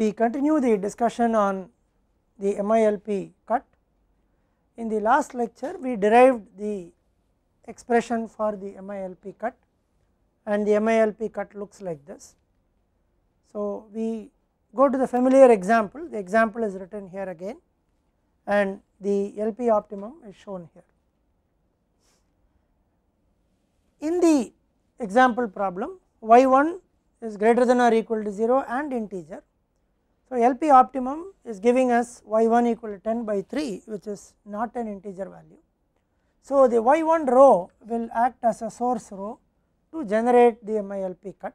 we continue the discussion on the MILP cut. In the last lecture we derived the expression for the MILP cut and the MILP cut looks like this. So, we go to the familiar example, the example is written here again and the LP optimum is shown here. In the example problem y 1 is greater than or equal to 0 and integer so, LP optimum is giving us y1 equal to 10 by 3 which is not an integer value. So, the y1 row will act as a source row to generate the MILP cut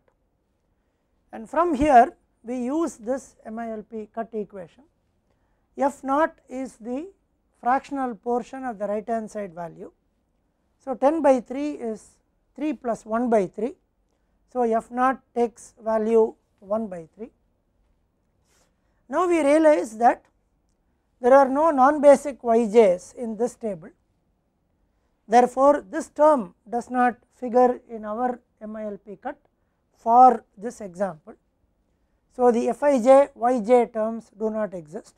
and from here we use this MILP cut equation. F naught is the fractional portion of the right hand side value. So, 10 by 3 is 3 plus 1 by 3. So, F naught takes value 1 by 3 now, we realize that there are no non-basic yj's in this table. Therefore, this term does not figure in our MILP cut for this example. So, the Fij, Yj terms do not exist.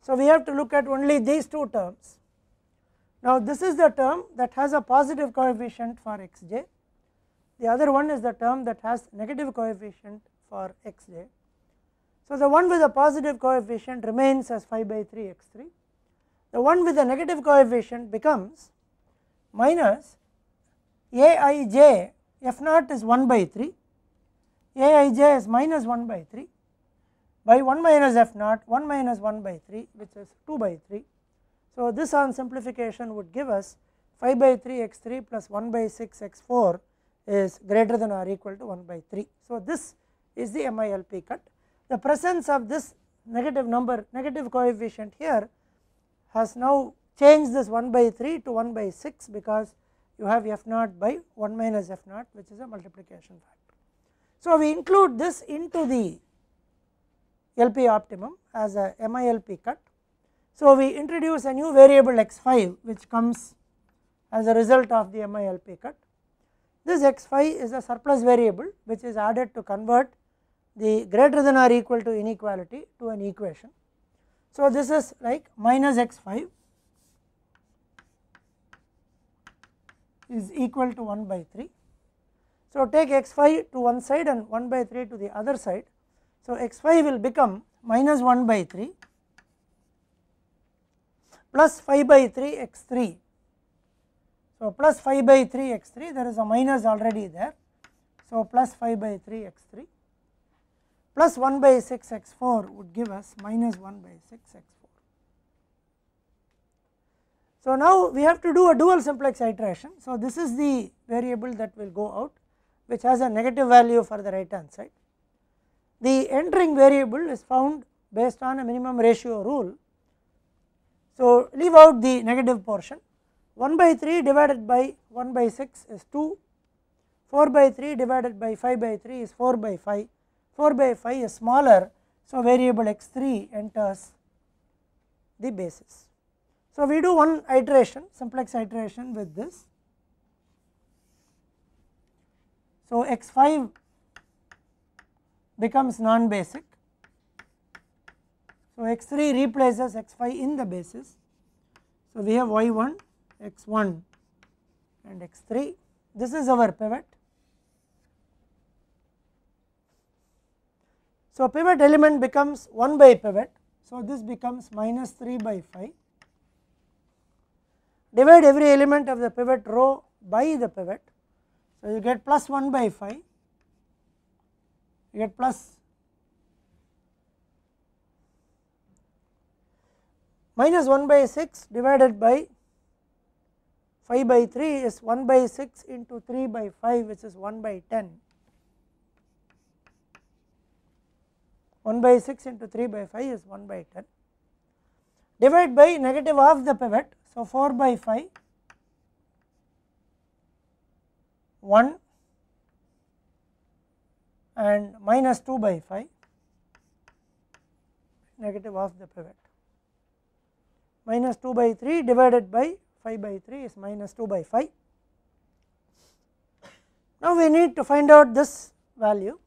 So, we have to look at only these two terms. Now, this is the term that has a positive coefficient for xj, the other one is the term that has negative coefficient for xj. So, the one with a positive coefficient remains as 5 by 3 x3. The one with a negative coefficient becomes minus aij f naught is 1 by 3, aij is minus 1 by 3 by 1 minus f naught 1 minus 1 by 3 which is 2 by 3. So, this on simplification would give us 5 by 3 x 3 plus 1 by 6 x 4 is greater than or equal to 1 by 3. So, this is the MILP cut the presence of this negative number negative coefficient here has now changed this 1 by 3 to 1 by 6 because you have f naught by 1 minus f naught which is a multiplication factor. So, we include this into the LP optimum as a MILP cut. So, we introduce a new variable x5 which comes as a result of the MILP cut. This x5 is a surplus variable which is added to convert the greater than or equal to inequality to an equation. So, this is like minus x 5 is equal to 1 by 3. So, take x 5 to one side and 1 by 3 to the other side. So, x 5 will become minus 1 by 3 plus 5 by 3 x 3. So, plus 5 by 3 x 3 there is a minus already there. So, plus 5 by 3 x 3 plus 1 by 6 x 4 would give us minus 1 by 6 x 4. So, now we have to do a dual simplex iteration. So, this is the variable that will go out which has a negative value for the right hand side. The entering variable is found based on a minimum ratio rule. So, leave out the negative portion 1 by 3 divided by 1 by 6 is 2, 4 by 3 divided by 5 by 3 is 4 by 5 4 by 5 is smaller. So, variable x 3 enters the basis. So, we do one iteration simplex iteration with this. So, x 5 becomes non basic. So, x 3 replaces x 5 in the basis. So, we have y 1, x 1 and x 3 this is our pivot So, pivot element becomes 1 by pivot. So, this becomes minus 3 by 5 divide every element of the pivot row by the pivot. So, you get plus 1 by 5 you get plus minus 1 by 6 divided by 5 by 3 is 1 by 6 into 3 by 5 which is 1 by 10 1 by 6 into 3 by 5 is 1 by 10 divide by negative of the pivot. So, 4 by 5 1 and minus 2 by 5 negative of the pivot minus 2 by 3 divided by 5 by 3 is minus 2 by 5. Now, we need to find out this value.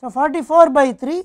So, 44 by 3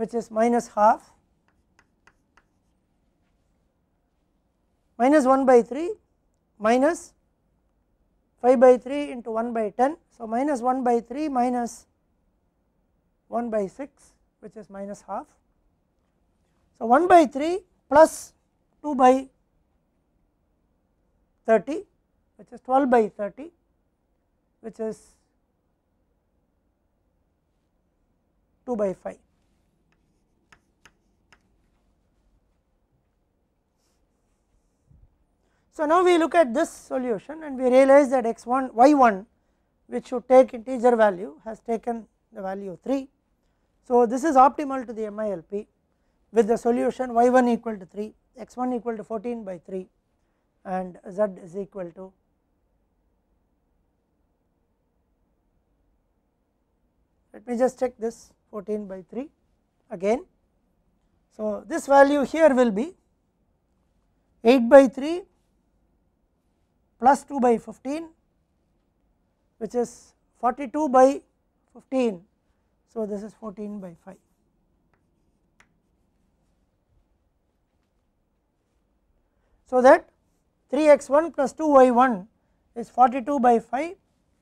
which is minus half minus 1 by 3 minus 5 by 3 into 1 by 10. So, minus 1 by 3 minus 1 by 6 which is minus half. So, 1 by 3 plus 2 by 30 which is 12 by 30 which is 2 by 5. So, now we look at this solution and we realize that x 1 y 1 which should take integer value has taken the value 3. So, this is optimal to the MILP with the solution y 1 equal to 3 x 1 equal to 14 by 3 and z is equal to let me just check this 14 by 3 again. So, this value here will be 8 by 3 plus 2 by 15 which is 42 by 15. So, this is 14 by 5. So, that 3 x 1 plus 2 y 1 is 42 by 5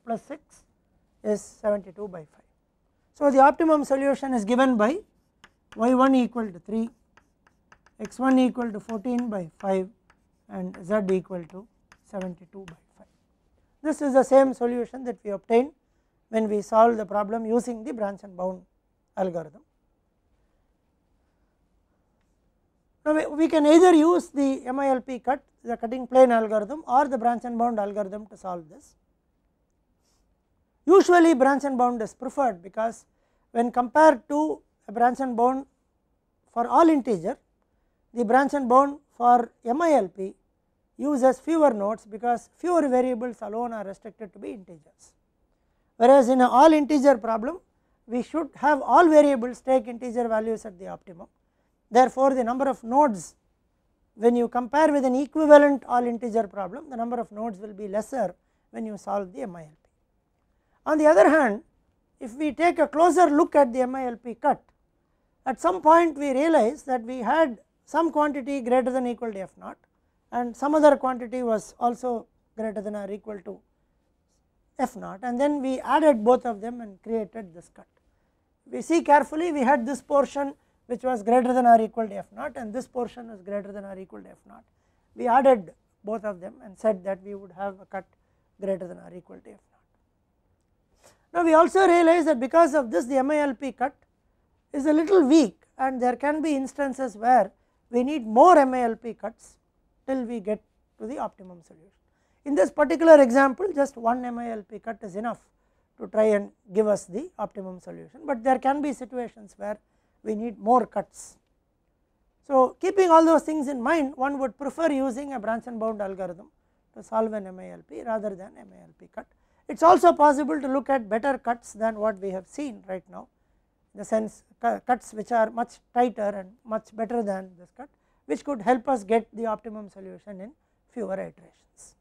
plus 6 is 72 by 5. So, the optimum solution is given by y 1 equal to 3, x 1 equal to 14 by 5 and z equal to 72 by 5. This is the same solution that we obtained when we solved the problem using the branch and bound algorithm. Now, we can either use the MILP cut the cutting plane algorithm or the branch and bound algorithm to solve this. Usually branch and bound is preferred because when compared to a branch and bound for all integer the branch and bound for MILP uses fewer nodes because fewer variables alone are restricted to be integers. Whereas, in all integer problem we should have all variables take integer values at the optimum. Therefore, the number of nodes when you compare with an equivalent all integer problem the number of nodes will be lesser when you solve the MILP. On the other hand if we take a closer look at the MILP cut at some point we realize that we had some quantity greater than equal to f naught and some other quantity was also greater than or equal to f naught and then we added both of them and created this cut. We see carefully we had this portion which was greater than or equal to f naught and this portion was greater than or equal to f naught. We added both of them and said that we would have a cut greater than or equal to f naught. Now we also realize that because of this the MILP cut is a little weak and there can be instances where we need more MILP cuts till we get to the optimum solution. In this particular example just one MILP cut is enough to try and give us the optimum solution, but there can be situations where we need more cuts. So, keeping all those things in mind one would prefer using a branch and bound algorithm to solve an MILP rather than MILP cut. It is also possible to look at better cuts than what we have seen right now in the sense cuts which are much tighter and much better than this cut which could help us get the optimum solution in fewer iterations.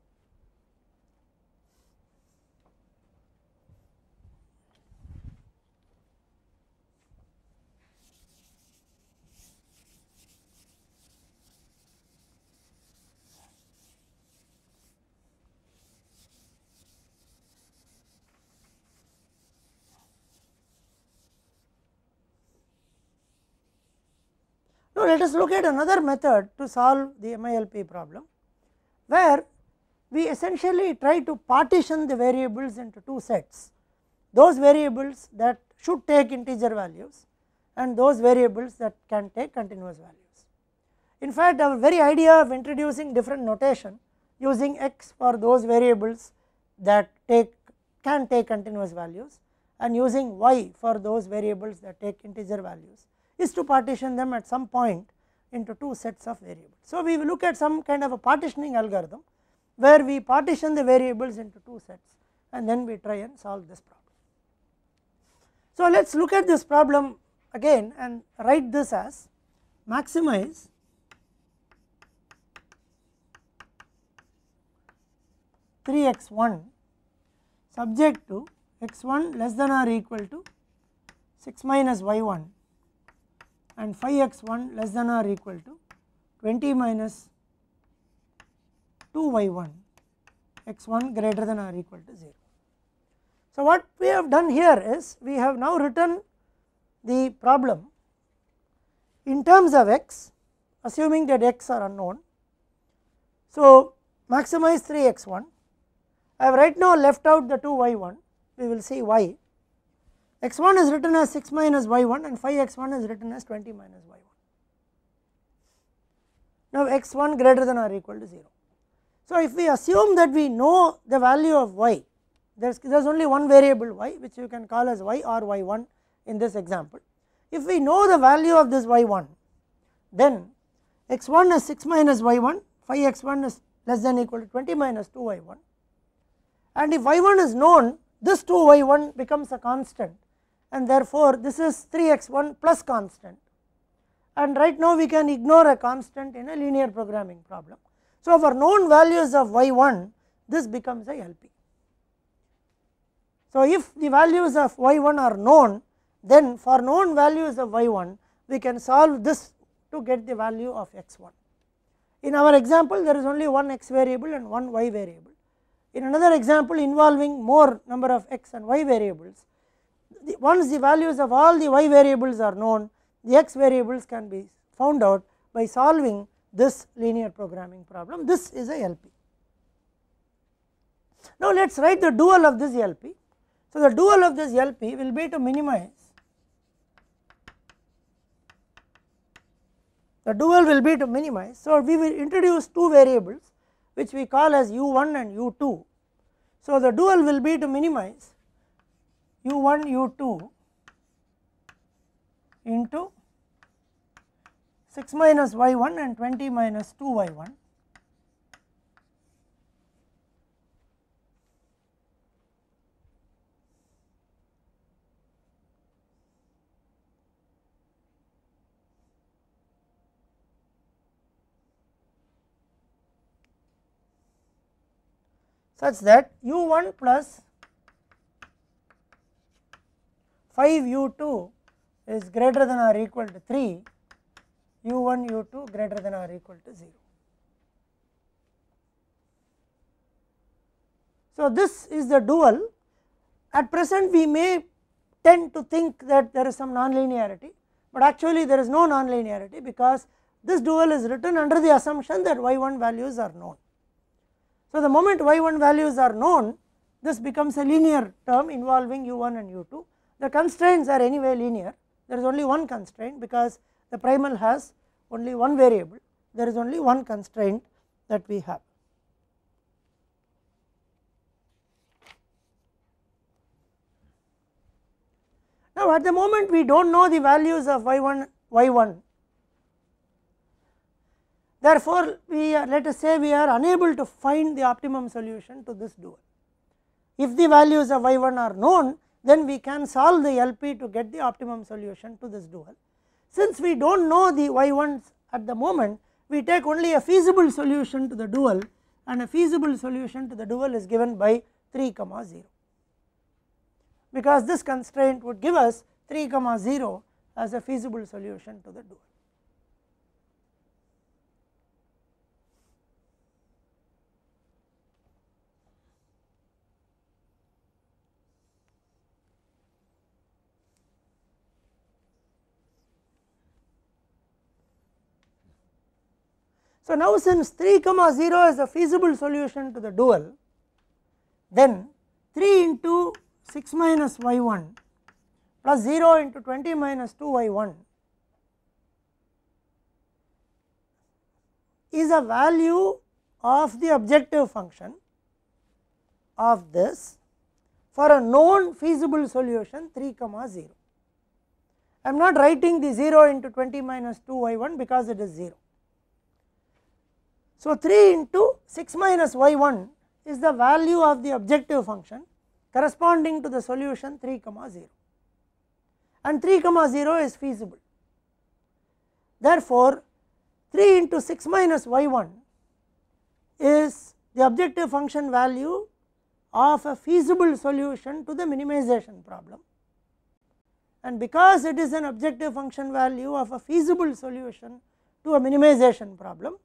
Now, let us look at another method to solve the MILP problem, where we essentially try to partition the variables into two sets, those variables that should take integer values and those variables that can take continuous values. In fact, our very idea of introducing different notation using x for those variables that take can take continuous values and using y for those variables that take integer values is to partition them at some point into two sets of variables. So, we will look at some kind of a partitioning algorithm where we partition the variables into two sets and then we try and solve this problem. So, let us look at this problem again and write this as maximize three x 1 subject to x 1 less than or equal to 6 minus y 1 and phi x 1 less than or equal to 20 minus 2 y 1 x 1 greater than or equal to 0. So, what we have done here is we have now written the problem in terms of x assuming that x are unknown. So, maximize 3 x 1 I have right now left out the 2 y 1 we will see why x1 is written as 6 minus y1 and phi x1 is written as 20 minus y1. Now x1 greater than or equal to 0. So if we assume that we know the value of y, there is only one variable y which you can call as y or y1 in this example. If we know the value of this y1, then x1 is 6 minus y1, phi x1 is less than equal to 20 minus 2 y1 and if y1 is known, this 2 y1 becomes a constant and therefore, this is 3 x 1 plus constant and right now we can ignore a constant in a linear programming problem. So, for known values of y 1 this becomes a LP. So, if the values of y 1 are known then for known values of y 1 we can solve this to get the value of x 1. In our example there is only one x variable and one y variable. In another example involving more number of x and y variables the, once the values of all the y variables are known, the x variables can be found out by solving this linear programming problem. This is a LP. Now, let us write the dual of this LP. So, the dual of this LP will be to minimize the dual will be to minimize. So, we will introduce two variables which we call as u 1 and u 2. So, the dual will be to minimize u 1 u 2 into 6 minus y 1 and 20 minus 2 y 1 such that u 1 plus 5 u 2 is greater than or equal to 3 u 1 u 2 greater than or equal to 0. So, this is the dual at present we may tend to think that there is some nonlinearity, but actually there is no nonlinearity because this dual is written under the assumption that y 1 values are known. So, the moment y 1 values are known this becomes a linear term involving u 1 and u 2 the constraints are anyway linear, there is only one constraint because the primal has only one variable, there is only one constraint that we have. Now, at the moment we do not know the values of y 1 y 1 therefore, we are, let us say we are unable to find the optimum solution to this dual. If the values of y 1 are known then we can solve the LP to get the optimum solution to this dual. Since we do not know the y1s at the moment, we take only a feasible solution to the dual and a feasible solution to the dual is given by 3 comma 0 because this constraint would give us 3 comma 0 as a feasible solution to the dual. So, now since 3 comma 0 is a feasible solution to the dual, then 3 into 6 minus y 1 plus 0 into 20 minus 2 y 1 is a value of the objective function of this for a known feasible solution 3 comma 0. I am not writing the 0 into 20 minus 2 y 1 because it is 0 so, 3 into 6 minus y 1 is the value of the objective function corresponding to the solution 3 comma 0 and 3 comma 0 is feasible. Therefore, 3 into 6 minus y 1 is the objective function value of a feasible solution to the minimization problem and because it is an objective function value of a feasible solution to a minimization problem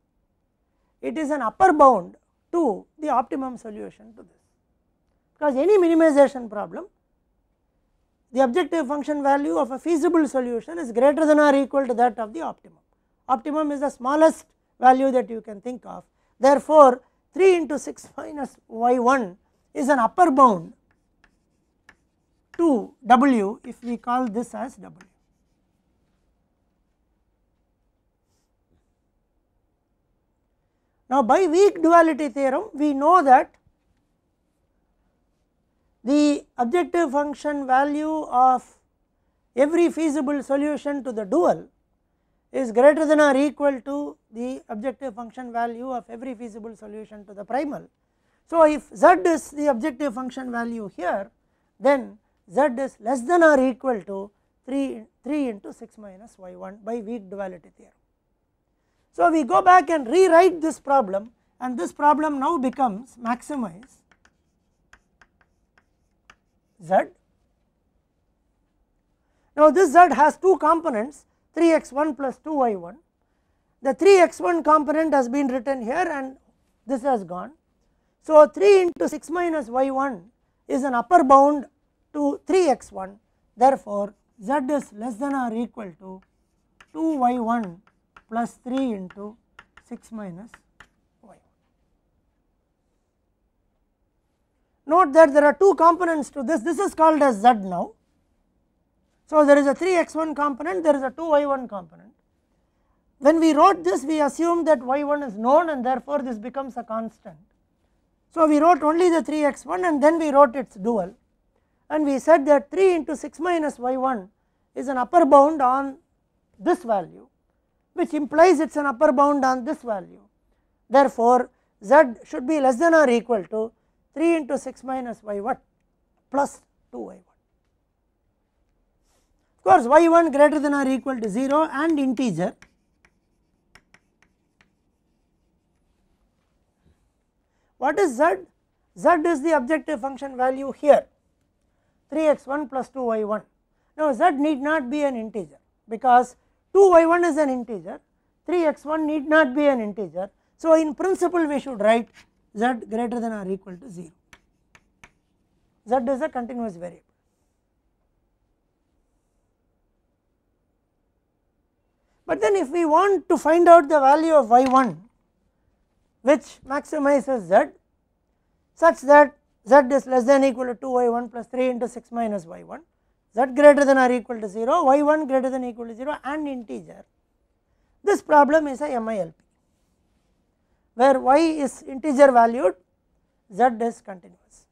it is an upper bound to the optimum solution to this because any minimization problem the objective function value of a feasible solution is greater than or equal to that of the optimum. Optimum is the smallest value that you can think of therefore, 3 into 6 minus y 1 is an upper bound to w if we call this as w. Now, by weak duality theorem we know that the objective function value of every feasible solution to the dual is greater than or equal to the objective function value of every feasible solution to the primal. So, if z is the objective function value here then z is less than or equal to 3, 3 into 6 minus y 1 by weak duality theorem. So, we go back and rewrite this problem and this problem now becomes maximize z. Now, this z has two components 3 x 1 plus 2 y 1. The 3 x 1 component has been written here and this has gone. So, 3 into 6 minus y 1 is an upper bound to 3 x 1 therefore, z is less than or equal to 2 y 1 plus 3 into 6 minus y. Note that there are two components to this, this is called as z now. So, there is a 3 x 1 component, there is a 2 y 1 component. When we wrote this, we assumed that y 1 is known and therefore, this becomes a constant. So, we wrote only the 3 x 1 and then we wrote its dual and we said that 3 into 6 minus y 1 is an upper bound on this value which implies it is an upper bound on this value. Therefore, z should be less than or equal to 3 into 6 minus y 1 plus 2 y 1. Of course, y 1 greater than or equal to 0 and integer What is z? z is the objective function value here 3 x 1 plus 2 y 1. Now, z need not be an integer because 2 y 1 is an integer, 3 x 1 need not be an integer. So, in principle we should write z greater than or equal to 0, z is a continuous variable. But then if we want to find out the value of y 1 which maximizes z such that z is less than equal to 2 y 1 plus 3 into 6 minus y 1 greater than or equal to 0, y1 greater than equal to 0 and integer. This problem is a MILP where y is integer valued, z is continuous.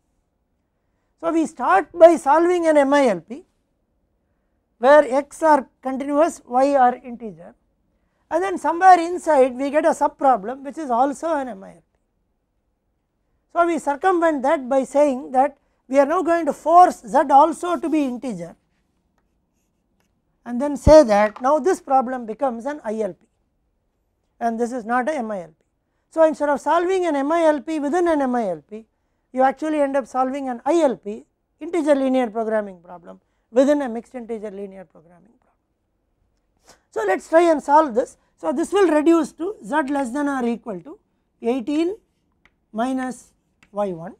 So, we start by solving an MILP where x are continuous, y are integer and then somewhere inside we get a sub problem which is also an MILP. So, we circumvent that by saying that we are now going to force z also to be integer and then say that now this problem becomes an ILP and this is not a MILP. So, instead of solving an MILP within an MILP, you actually end up solving an ILP integer linear programming problem within a mixed integer linear programming problem. So, let us try and solve this. So, this will reduce to z less than or equal to 18 minus y 1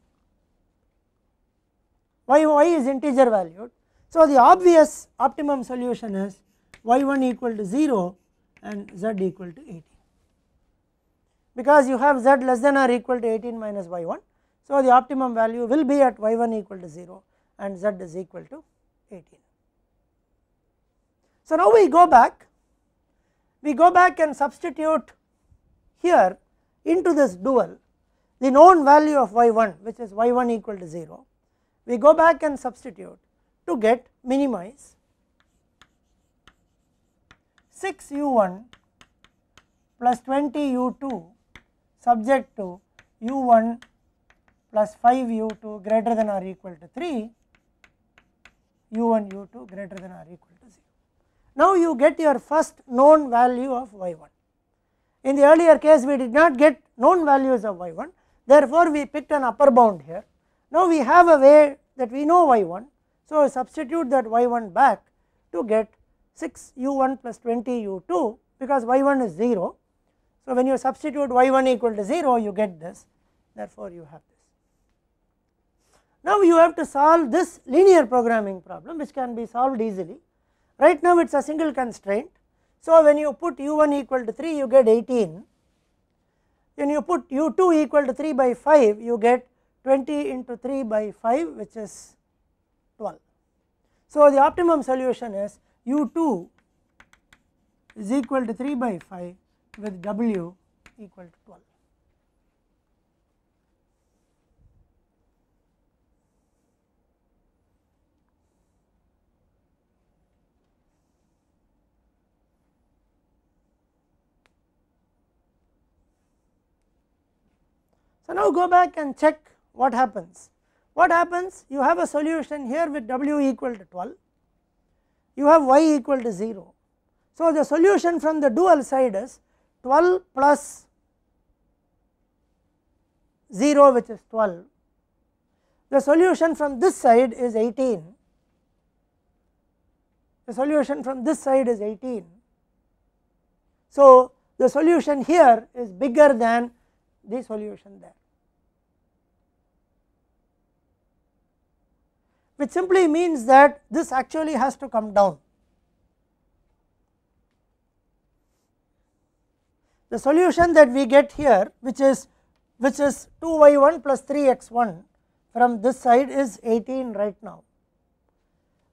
y y is integer valued. So, the obvious optimum solution is y1 equal to 0 and z equal to 18 because you have z less than or equal to 18 minus y1. So, the optimum value will be at y1 equal to 0 and z is equal to 18. So, now we go back, we go back and substitute here into this dual the known value of y1 which is y1 equal to 0 we go back and substitute to get minimize 6 u 1 plus 20 u 2 subject to u 1 plus 5 u 2 greater than or equal to 3 u 1 u 2 greater than or equal to 0. Now, you get your first known value of y 1. In the earlier case we did not get known values of y 1 therefore, we picked an upper bound here now we have a way that we know y1. So substitute that y1 back to get 6 u1 plus 20 u2 because y1 is 0. So when you substitute y1 equal to 0 you get this therefore you have this. Now you have to solve this linear programming problem which can be solved easily. Right now it is a single constraint. So when you put u1 equal to 3 you get 18. When you put u2 equal to 3 by 5 you get 20 into 3 by 5 which is 12. So, the optimum solution is u 2 is equal to 3 by 5 with w equal to 12. So, now go back and check what happens? What happens? You have a solution here with w equal to 12, you have y equal to 0. So, the solution from the dual side is 12 plus 0 which is 12. The solution from this side is 18, the solution from this side is 18. So, the solution here is bigger than the solution there. which simply means that this actually has to come down. The solution that we get here which is which is 2 y 1 plus 3 x 1 from this side is 18 right now.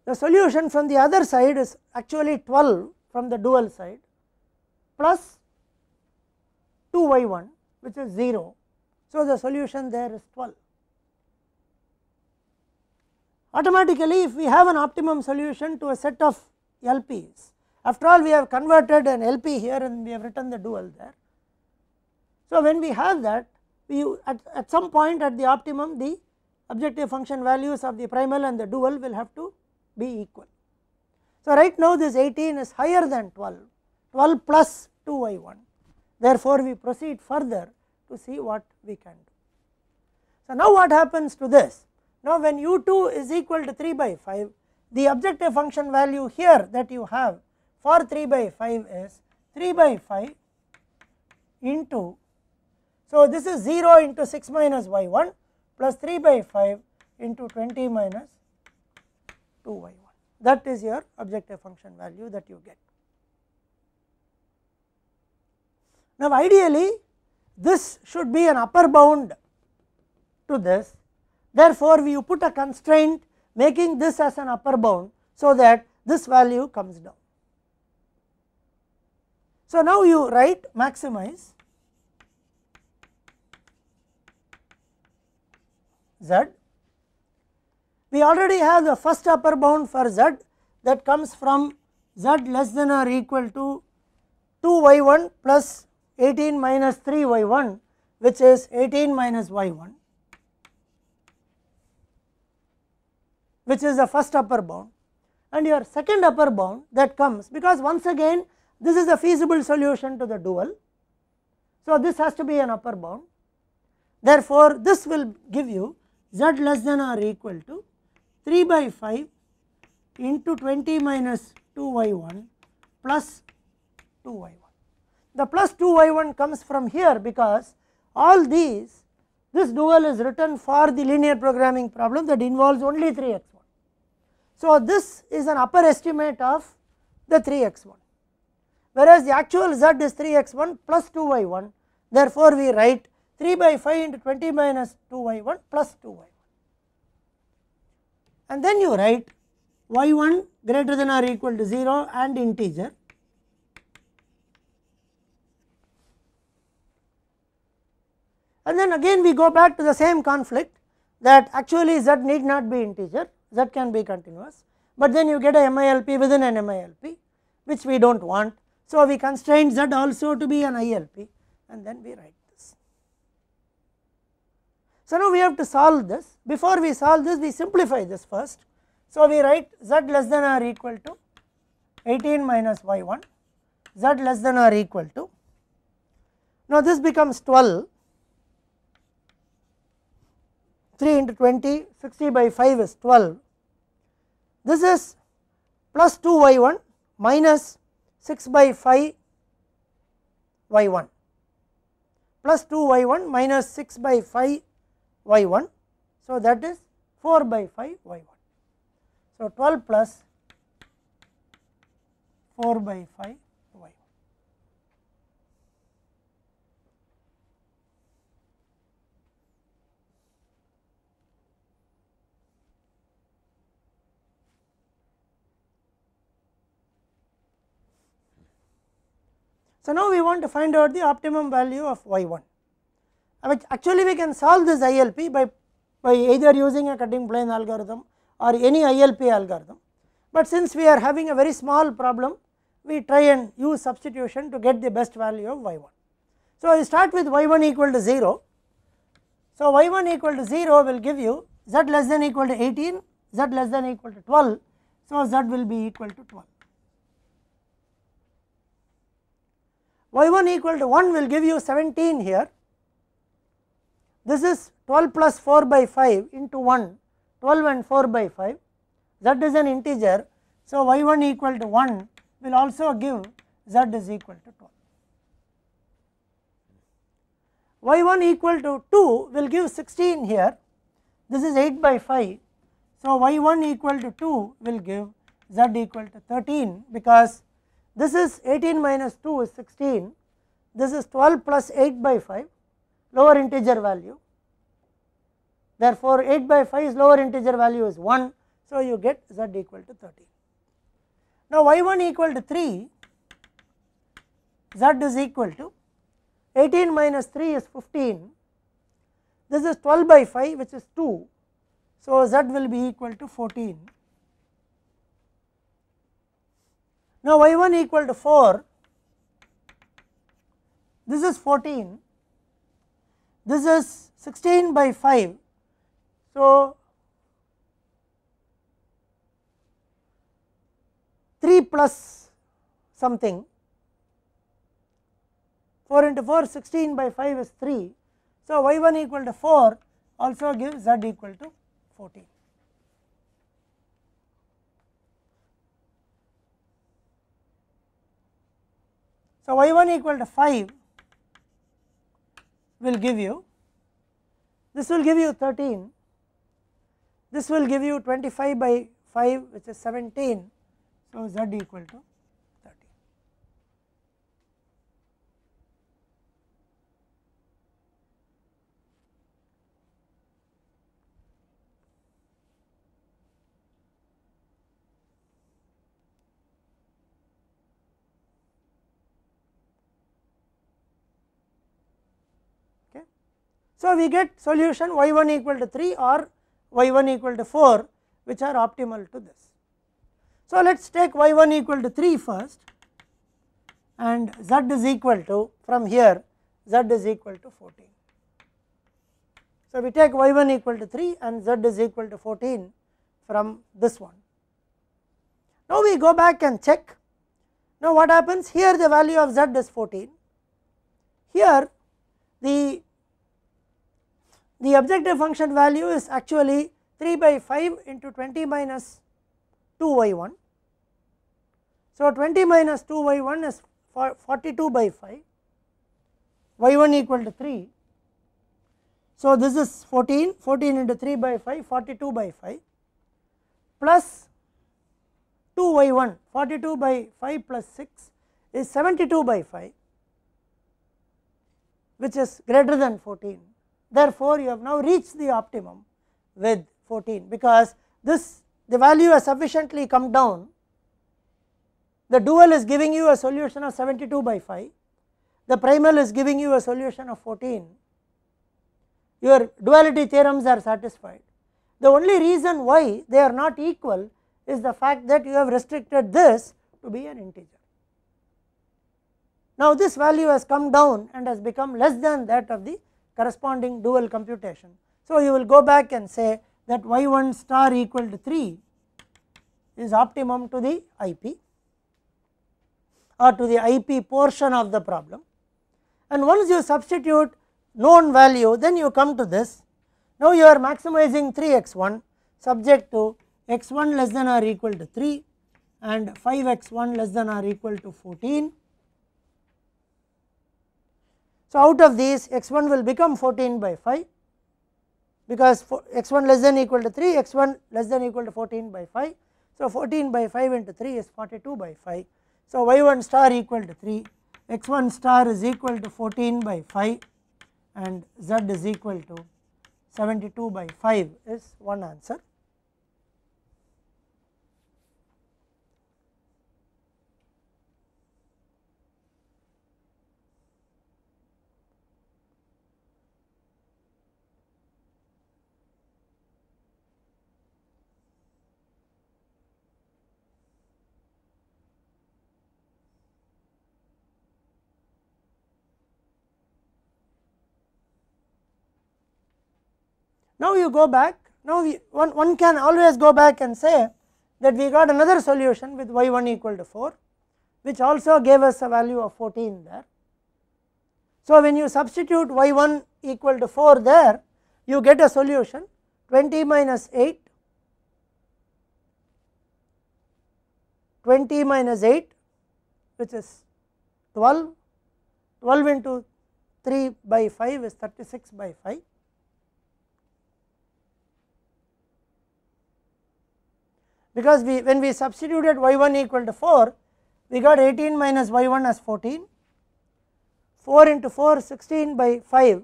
The solution from the other side is actually 12 from the dual side plus 2 y 1 which is 0. So, the solution there is 12 automatically if we have an optimum solution to a set of LPs after all we have converted an LP here and we have written the dual there. So, when we have that we at, at some point at the optimum the objective function values of the primal and the dual will have to be equal. So, right now this 18 is higher than 12, 12 plus 2y1 therefore, we proceed further to see what we can do. So, now what happens to this? Now, when u 2 is equal to 3 by 5 the objective function value here that you have for 3 by 5 is 3 by 5 into. So, this is 0 into 6 minus y 1 plus 3 by 5 into 20 minus 2 y 1 that is your objective function value that you get. Now, ideally this should be an upper bound to this Therefore, we put a constraint making this as an upper bound so that this value comes down. So, now you write maximize z. We already have the first upper bound for z that comes from z less than or equal to 2 y 1 plus 18 minus 3 y 1 which is 18 minus y 1 which is the first upper bound and your second upper bound that comes because once again this is a feasible solution to the dual. So, this has to be an upper bound therefore, this will give you z less than or equal to 3 by 5 into 20 minus 2 y 1 plus 2 y 1. The plus 2 y 1 comes from here because all these this dual is written for the linear programming problem that involves only 3 x so, this is an upper estimate of the 3 x 1 whereas the actual z is 3 x 1 plus 2 y 1 therefore, we write 3 by 5 into 20 minus 2 y 1 plus 2 y 1 and then you write y 1 greater than or equal to 0 and integer and then again we go back to the same conflict that actually z need not be integer that can be continuous, but then you get a MILP within an MILP which we do not want. So, we constrain Z also to be an ILP and then we write this. So, now we have to solve this before we solve this we simplify this first. So, we write Z less than or equal to 18 minus y1 z less than or equal to. Now, this becomes 12, 3 into 20, 60 by 5 is 12. This is plus 2 y 1 minus 6 by 5 y 1 plus 2 y 1 minus 6 by 5 y 1. So, that is 4 by 5 y 1. So, 12 plus 4 by 5 So, now we want to find out the optimum value of y 1 actually we can solve this ILP by, by either using a cutting plane algorithm or any ILP algorithm, but since we are having a very small problem we try and use substitution to get the best value of y 1. So, I start with y 1 equal to 0. So, y 1 equal to 0 will give you z less than equal to 18, z less than equal to 12. So, z will be equal to 12. y1 equal to 1 will give you 17 here. This is 12 plus 4 by 5 into 1, 12 and 4 by 5 that is an integer. So, y1 equal to 1 will also give z is equal to 12. y1 equal to 2 will give 16 here, this is 8 by 5. So, y1 equal to 2 will give z equal to 13 because this is 18 minus 2 is 16, this is 12 plus 8 by 5 lower integer value. Therefore, 8 by 5 is lower integer value is 1. So, you get z equal to 13. Now, y 1 equal to 3, z is equal to 18 minus 3 is 15, this is 12 by 5 which is 2. So, z will be equal to 14 Now, y 1 equal to 4, this is 14, this is 16 by 5. So, 3 plus something 4 into 4 16 by 5 is 3. So, y 1 equal to 4 also gives z equal to 14. So, y 1 equal to 5 will give you this will give you 13 this will give you 25 by 5 which is 17. So, z equal to So, we get solution y 1 equal to 3 or y 1 equal to 4 which are optimal to this. So, let us take y 1 equal to 3 first and z is equal to from here z is equal to 14. So, we take y 1 equal to 3 and z is equal to 14 from this one. Now, we go back and check. Now, what happens here the value of z is 14. Here the the objective function value is actually 3 by 5 into 20 minus 2 y 1. So, 20 minus 2 y 1 is 42 by 5 y 1 equal to 3. So, this is 14 14 into 3 by 5 42 by 5 plus 2 y 1 42 by 5 plus 6 is 72 by 5 which is greater than 14. Therefore, you have now reached the optimum with 14 because this the value has sufficiently come down. The dual is giving you a solution of 72 by 5, the primal is giving you a solution of 14. Your duality theorems are satisfied. The only reason why they are not equal is the fact that you have restricted this to be an integer. Now, this value has come down and has become less than that of the corresponding dual computation. So, you will go back and say that y1 star equal to 3 is optimum to the IP or to the IP portion of the problem and once you substitute known value then you come to this. Now, you are maximizing 3 x 1 subject to x 1 less than or equal to 3 and 5 x 1 less than or equal to 14 so, out of these x 1 will become 14 by 5 because x 1 less than equal to 3 x 1 less than equal to 14 by 5. So, 14 by 5 into 3 is 42 by 5. So, y 1 star equal to 3 x 1 star is equal to 14 by 5 and z is equal to 72 by 5 is one answer. now you go back now we, one, one can always go back and say that we got another solution with y1 equal to 4 which also gave us a value of 14 there. So, when you substitute y1 equal to 4 there you get a solution 20 minus 8 20 minus 8 which is 12 12 into 3 by 5 is 36 by 5 because we when we substituted y1 equal to 4 we got 18 minus y1 as 14 4 into 4 16 by 5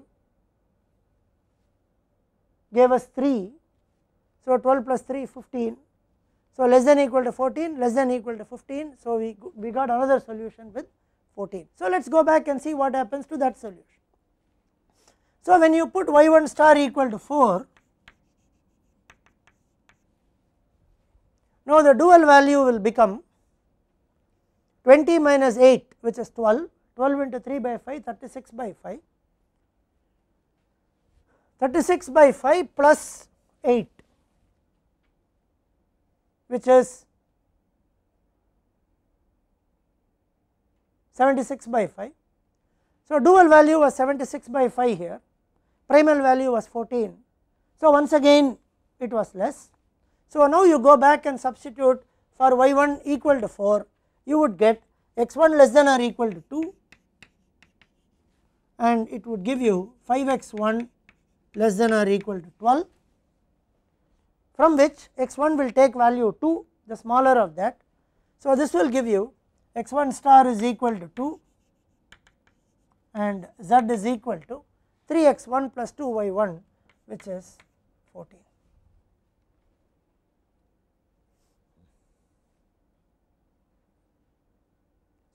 gave us 3 so 12 plus 3 15 so less than equal to 14 less than equal to 15 so we we got another solution with 14 so let's go back and see what happens to that solution so when you put y1 star equal to 4 Now, the dual value will become 20 minus 8 which is 12, 12 into 3 by 5 36 by 5, 36 by 5 plus 8 which is 76 by 5. So, dual value was 76 by 5 here, primal value was 14. So, once again it was less so, now you go back and substitute for y1 equal to 4 you would get x1 less than or equal to 2 and it would give you 5x1 less than or equal to 12 from which x1 will take value 2 the smaller of that. So, this will give you x1 star is equal to 2 and z is equal to 3x1 plus 2y1 which is 14.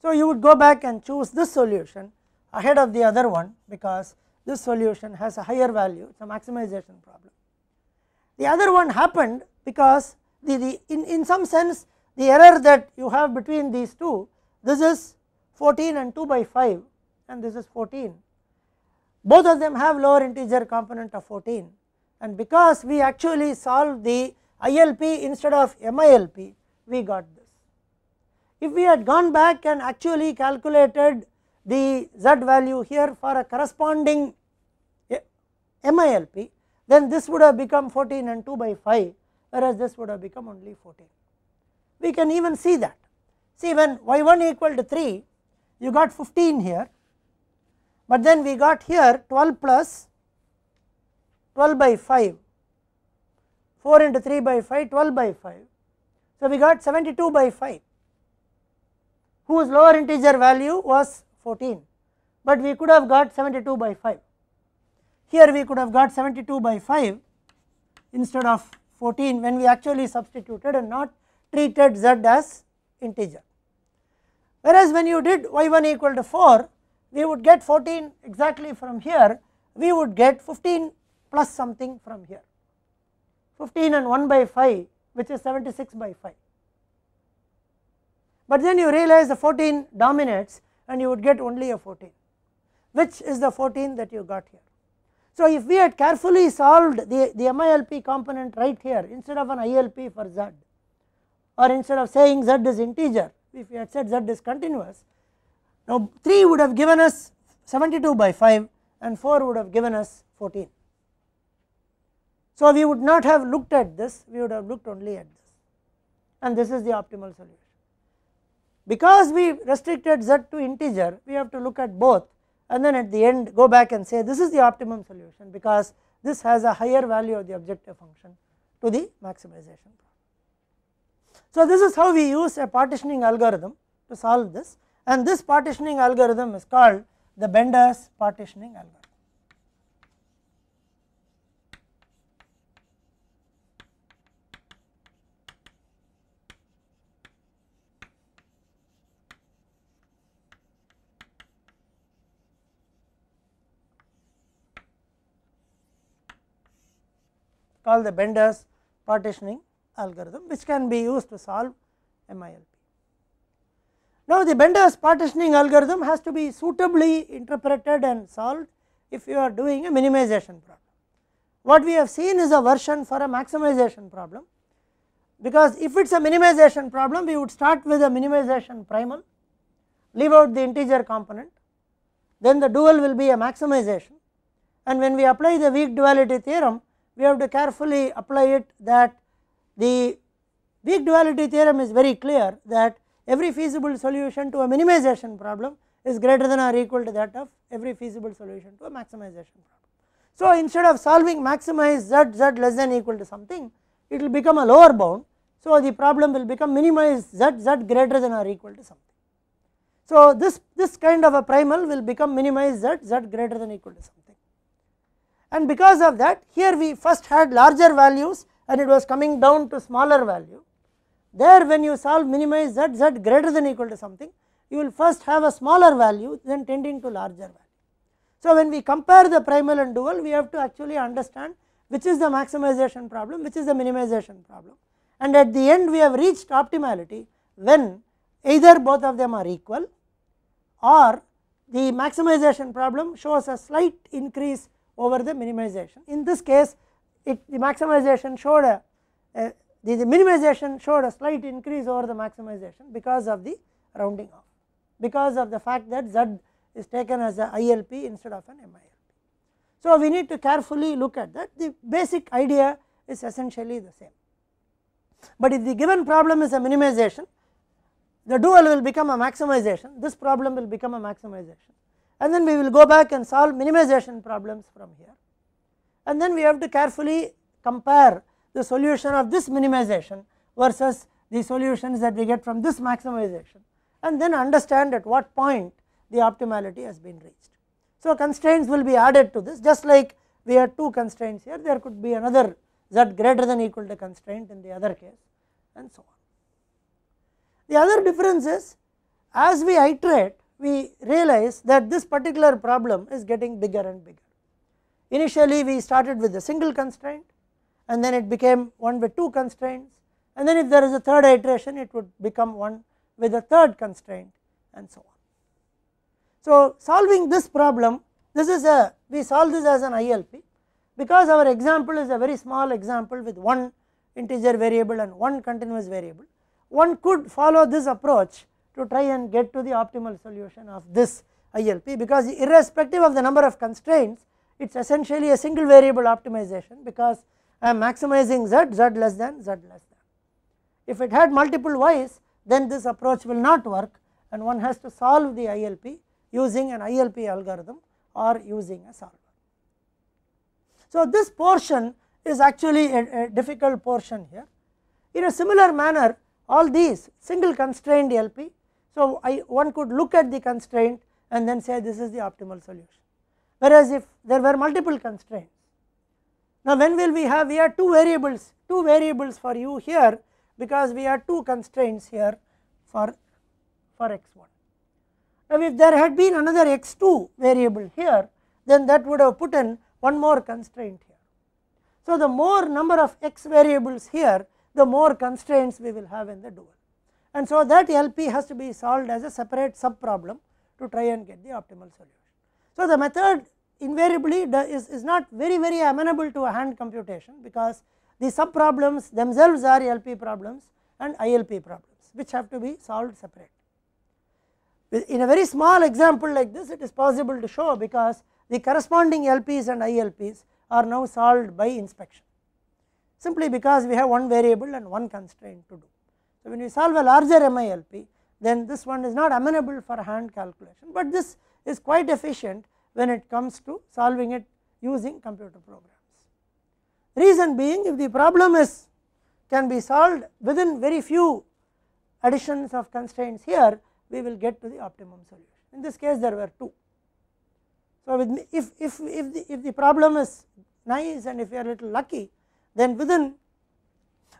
So, you would go back and choose this solution ahead of the other one because this solution has a higher value it is a maximization problem. The other one happened because the, the in, in some sense the error that you have between these two this is 14 and 2 by 5 and this is 14 both of them have lower integer component of 14 and because we actually solved the ILP instead of MILP we got this. If we had gone back and actually calculated the z value here for a corresponding MILP, then this would have become 14 and 2 by 5 whereas this would have become only 14. We can even see that. See when y1 equal to 3 you got 15 here, but then we got here 12 plus 12 by 5, 4 into 3 by 5 12 by 5. So, we got 72 by 5 whose lower integer value was 14, but we could have got 72 by 5. Here we could have got 72 by 5 instead of 14 when we actually substituted and not treated z as integer. Whereas, when you did y 1 equal to 4, we would get 14 exactly from here, we would get 15 plus something from here, 15 and 1 by 5 which is 76 by 5 but then you realize the 14 dominates and you would get only a 14 which is the 14 that you got here. So, if we had carefully solved the, the MILP component right here instead of an ILP for z or instead of saying z is integer if we had said z is continuous now 3 would have given us 72 by 5 and 4 would have given us 14. So, we would not have looked at this we would have looked only at this and this is the optimal solution because we restricted z to integer we have to look at both and then at the end go back and say this is the optimum solution because this has a higher value of the objective function to the maximization problem. So, this is how we use a partitioning algorithm to solve this and this partitioning algorithm is called the Bender's partitioning algorithm. called the Bender's partitioning algorithm which can be used to solve MILP. Now, the Bender's partitioning algorithm has to be suitably interpreted and solved if you are doing a minimization problem. What we have seen is a version for a maximization problem because if it is a minimization problem we would start with a minimization primal leave out the integer component then the dual will be a maximization and when we apply the weak duality theorem we have to carefully apply it that the weak duality theorem is very clear that every feasible solution to a minimization problem is greater than or equal to that of every feasible solution to a maximization problem. So, instead of solving maximize z z less than equal to something it will become a lower bound. So, the problem will become minimize z z greater than or equal to something. So, this, this kind of a primal will become minimize z z greater than equal to something and because of that here we first had larger values and it was coming down to smaller value. There when you solve minimize z, z greater than equal to something you will first have a smaller value then tending to larger value. So, when we compare the primal and dual we have to actually understand which is the maximization problem, which is the minimization problem and at the end we have reached optimality when either both of them are equal or the maximization problem shows a slight increase over the minimization. In this case it the maximization showed a, a the, the, minimization showed a slight increase over the maximization because of the rounding off because of the fact that Z is taken as a ILP instead of an MILP. So we need to carefully look at that the basic idea is essentially the same. But if the given problem is a minimization the dual will become a maximization this problem will become a maximization and then we will go back and solve minimization problems from here and then we have to carefully compare the solution of this minimization versus the solutions that we get from this maximization and then understand at what point the optimality has been reached. So, constraints will be added to this just like we had two constraints here there could be another z greater than equal to constraint in the other case and so on. The other difference is as we iterate we realize that this particular problem is getting bigger and bigger. Initially we started with a single constraint and then it became one with two constraints and then if there is a third iteration it would become one with a third constraint and so on. So solving this problem this is a we solve this as an ILP because our example is a very small example with one integer variable and one continuous variable one could follow this approach to try and get to the optimal solution of this ILP because irrespective of the number of constraints it is essentially a single variable optimization because I am maximizing z, z less than, z less than. If it had multiple y's then this approach will not work and one has to solve the ILP using an ILP algorithm or using a solver. So, this portion is actually a, a difficult portion here. In a similar manner all these single constrained LP, so, I one could look at the constraint and then say this is the optimal solution whereas if there were multiple constraints. Now when will we have we have two variables two variables for u here because we have two constraints here for for x1. Now if there had been another x2 variable here then that would have put in one more constraint here. So the more number of x variables here the more constraints we will have in the dual and so that LP has to be solved as a separate sub problem to try and get the optimal solution. So, the method invariably is, is not very very amenable to a hand computation because the sub problems themselves are LP problems and ILP problems which have to be solved separate. In a very small example like this it is possible to show because the corresponding LPs and ILPs are now solved by inspection simply because we have one variable and one constraint to do. So, when we solve a larger MILP then this one is not amenable for hand calculation, but this is quite efficient when it comes to solving it using computer programs. Reason being if the problem is can be solved within very few additions of constraints here we will get to the optimum solution. In this case there were two. So, if, if, if, the, if the problem is nice and if you are little lucky then within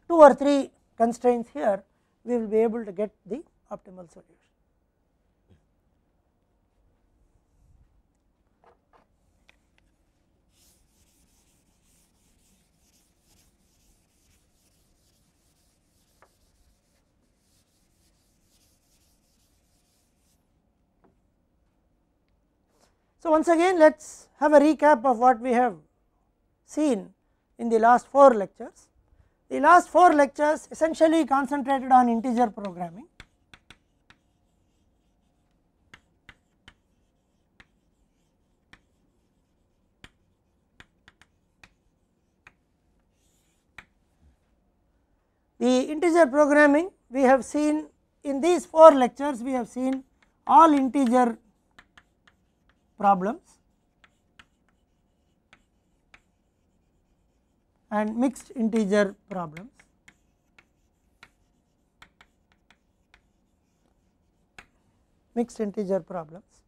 2 or 3 constraints here we will be able to get the optimal solution. So, once again let us have a recap of what we have seen in the last 4 lectures. The last 4 lectures essentially concentrated on integer programming. The integer programming we have seen in these 4 lectures we have seen all integer problems and mixed integer problems. mixed integer problems.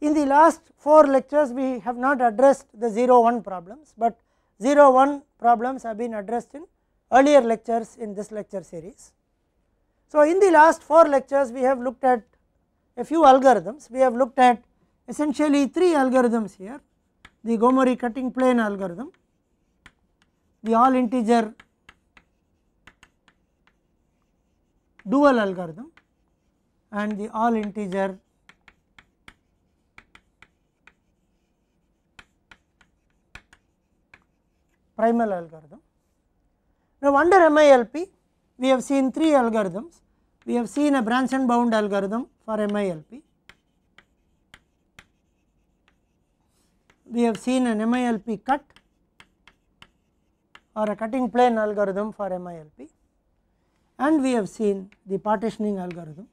In the last 4 lectures we have not addressed the 0 1 problems, but 0 1 problems have been addressed in earlier lectures in this lecture series. So, in the last 4 lectures we have looked at a few algorithms, we have looked at essentially 3 algorithms here the Gomory cutting plane algorithm, the all integer dual algorithm and the all integer primal algorithm. Now, under MILP we have seen three algorithms, we have seen a branch and bound algorithm for MILP, we have seen an MILP cut or a cutting plane algorithm for MILP and we have seen the partitioning algorithm.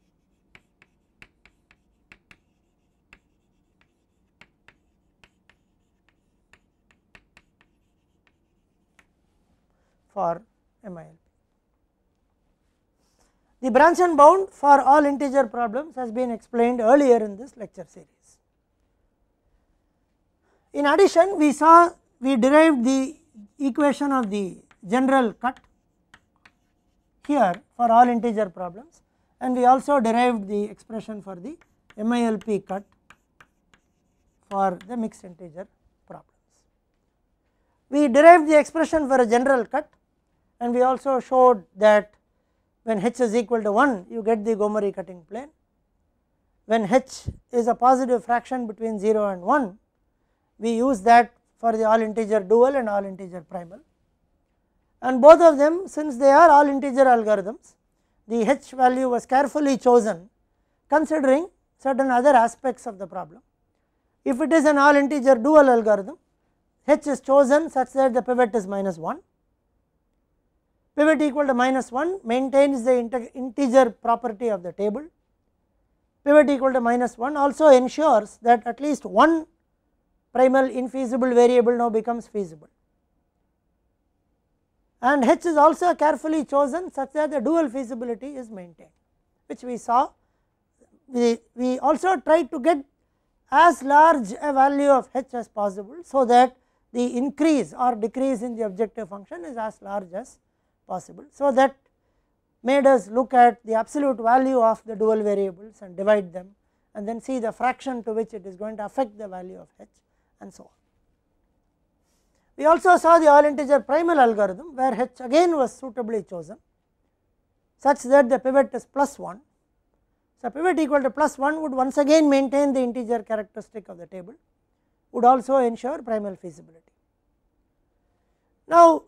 for MILP. The branch and bound for all integer problems has been explained earlier in this lecture series. In addition we saw we derived the equation of the general cut here for all integer problems and we also derived the expression for the MILP cut for the mixed integer problems. We derived the expression for a general cut and we also showed that when h is equal to 1 you get the Gomery cutting plane, when h is a positive fraction between 0 and 1 we use that for the all integer dual and all integer primal and both of them since they are all integer algorithms the h value was carefully chosen considering certain other aspects of the problem. If it is an all integer dual algorithm h is chosen such that the pivot is minus 1, pivot equal to minus 1 maintains the integer property of the table, pivot equal to minus 1 also ensures that at least one primal infeasible variable now becomes feasible. And H is also carefully chosen such that the dual feasibility is maintained which we saw. We, we also tried to get as large a value of H as possible so that the increase or decrease in the objective function is as large as possible. So, that made us look at the absolute value of the dual variables and divide them and then see the fraction to which it is going to affect the value of H and so on. We also saw the all integer primal algorithm where h again was suitably chosen such that the pivot is plus 1. So, pivot equal to plus 1 would once again maintain the integer characteristic of the table would also ensure primal feasibility. Now,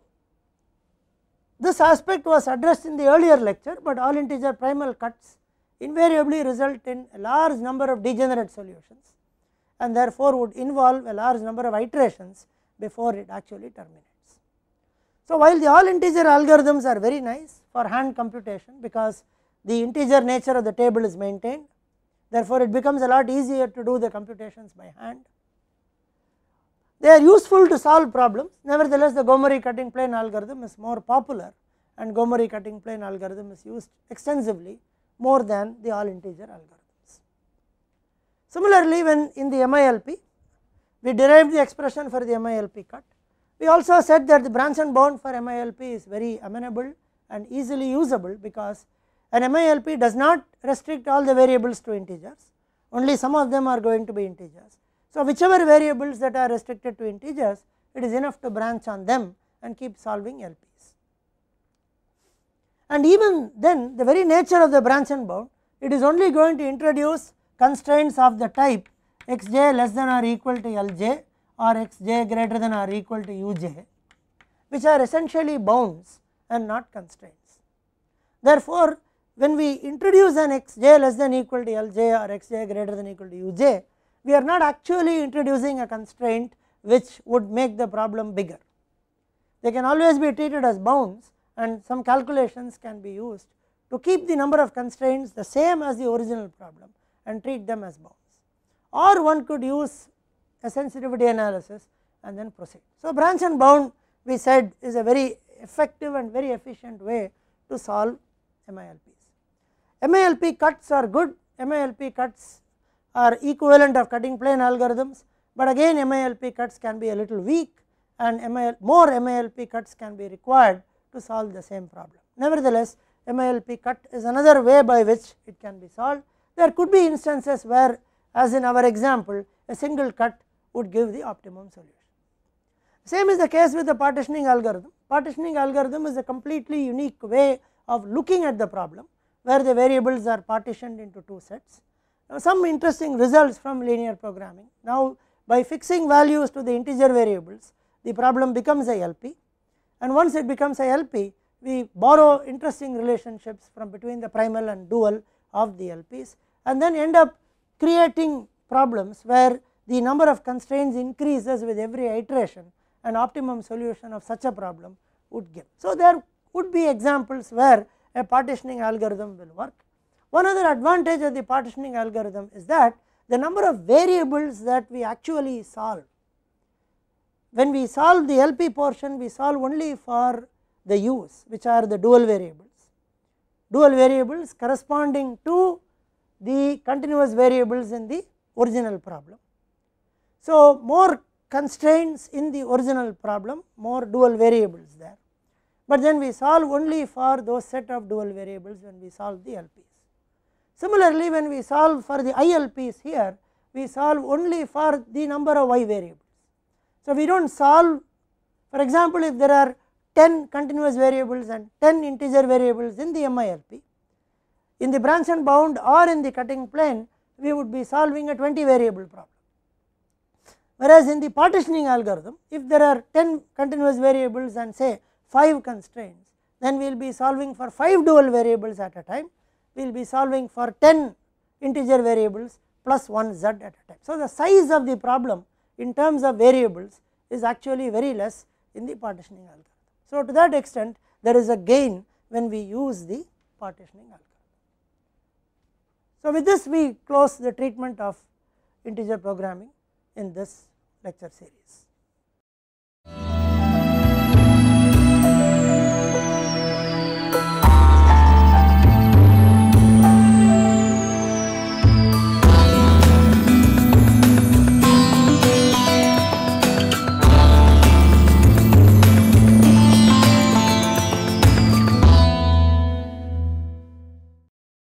this aspect was addressed in the earlier lecture, but all integer primal cuts invariably result in a large number of degenerate solutions and therefore would involve a large number of iterations before it actually terminates. So, while the all integer algorithms are very nice for hand computation because the integer nature of the table is maintained therefore, it becomes a lot easier to do the computations by hand. They are useful to solve problems nevertheless the Gomery cutting plane algorithm is more popular and Gomery cutting plane algorithm is used extensively more than the all integer algorithm. Similarly, when in the MILP, we derived the expression for the MILP cut. We also said that the branch and bound for MILP is very amenable and easily usable because an MILP does not restrict all the variables to integers, only some of them are going to be integers. So, whichever variables that are restricted to integers, it is enough to branch on them and keep solving LPs. And even then the very nature of the branch and bound, it is only going to introduce constraints of the type xj less than or equal to lj or xj greater than or equal to uj which are essentially bounds and not constraints. Therefore, when we introduce an xj less than equal to lj or xj greater than equal to uj, we are not actually introducing a constraint which would make the problem bigger. They can always be treated as bounds and some calculations can be used to keep the number of constraints the same as the original problem and treat them as bounds or one could use a sensitivity analysis and then proceed. So, branch and bound we said is a very effective and very efficient way to solve MILPs. MILP cuts are good, MILP cuts are equivalent of cutting plane algorithms, but again MILP cuts can be a little weak and MIL, more MILP cuts can be required to solve the same problem. Nevertheless, MILP cut is another way by which it can be solved there could be instances where as in our example a single cut would give the optimum solution. Same is the case with the partitioning algorithm. Partitioning algorithm is a completely unique way of looking at the problem where the variables are partitioned into two sets. Now, some interesting results from linear programming. Now, by fixing values to the integer variables the problem becomes LP. and once it becomes LP, we borrow interesting relationships from between the primal and dual of the LPs and then end up creating problems where the number of constraints increases with every iteration an optimum solution of such a problem would give. So, there would be examples where a partitioning algorithm will work. One other advantage of the partitioning algorithm is that the number of variables that we actually solve. When we solve the LP portion we solve only for the U's which are the dual variables dual variables corresponding to the continuous variables in the original problem. So, more constraints in the original problem, more dual variables there, but then we solve only for those set of dual variables when we solve the LPs. Similarly, when we solve for the ILPs here, we solve only for the number of y variables. So, we do not solve for example, if there are 10 continuous variables and 10 integer variables in the MILP. In the branch and bound or in the cutting plane, we would be solving a 20 variable problem. Whereas, in the partitioning algorithm, if there are 10 continuous variables and say 5 constraints, then we will be solving for 5 dual variables at a time, we will be solving for 10 integer variables plus 1 z at a time. So, the size of the problem in terms of variables is actually very less in the partitioning algorithm. So, to that extent there is a gain when we use the partitioning algorithm. So, with this we close the treatment of integer programming in this lecture series.